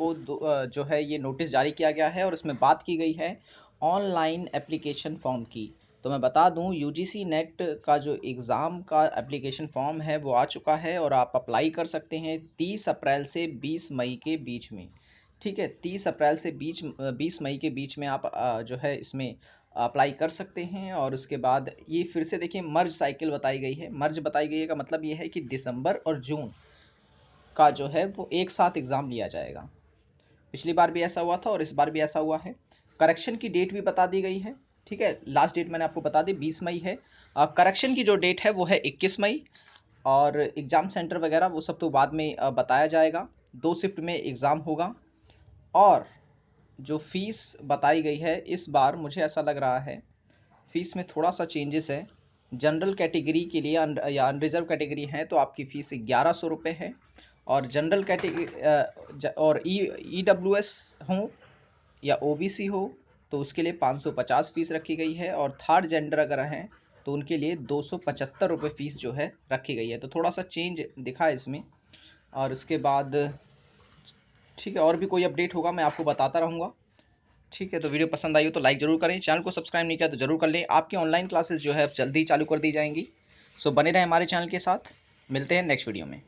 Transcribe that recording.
को जो है ये नोटिस जारी किया गया है और इसमें बात की गई है ऑनलाइन एप्लीकेशन फॉर्म की तो मैं बता दूं यूजीसी नेट का जो एग्ज़ाम का एप्लीकेशन फॉर्म है वो आ चुका है और आप अप्लाई कर सकते हैं तीस अप्रैल से बीस मई के बीच में ठीक है तीस अप्रैल से बीच बीस मई के बीच में आप जो है इसमें अप्लाई कर सकते हैं और उसके बाद ये फिर से देखिए मर्ज साइकिल बताई गई है मर्ज बताई गई है का मतलब ये है कि दिसंबर और जून का जो है वो एक साथ एग्ज़ाम लिया जाएगा पिछली बार भी ऐसा हुआ था और इस बार भी ऐसा हुआ है करेक्शन की डेट भी बता दी गई है ठीक है लास्ट डेट मैंने आपको बता दी बीस मई है करेक्शन की जो डेट है वो है इक्कीस मई और एग्ज़ाम सेंटर वगैरह वो सब तो बाद में बताया जाएगा दो शिफ्ट में एग्ज़ाम होगा और जो फ़ीस बताई गई है इस बार मुझे ऐसा लग रहा है फ़ीस में थोड़ा सा चेंजेस है जनरल कैटेगरी के लिए या अनरिजर्व कैटेगरी है तो आपकी फ़ीस ग्यारह सौ रुपये है और जनरल कैटेगरी और ई ई डब्ल्यू एस हों या ओ बी सी हो तो उसके लिए पाँच सौ पचास फीस रखी गई है और थर्ड जेंडर अगर हैं तो उनके लिए दो सौ पचहत्तर रुपये फ़ीस जो है रखी गई है तो थोड़ा सा चेंज दिखा है इसमें और इसके बाद ठीक है और भी कोई अपडेट होगा मैं आपको बताता रहूँगा ठीक है तो वीडियो पसंद आई हो तो लाइक जरूर करें चैनल को सब्सक्राइब नहीं किया तो जरूर कर लें आपकी ऑनलाइन क्लासेस जो है अब जल्दी चालू कर दी जाएंगी सो बने रहें हमारे चैनल के साथ मिलते हैं नेक्स्ट वीडियो में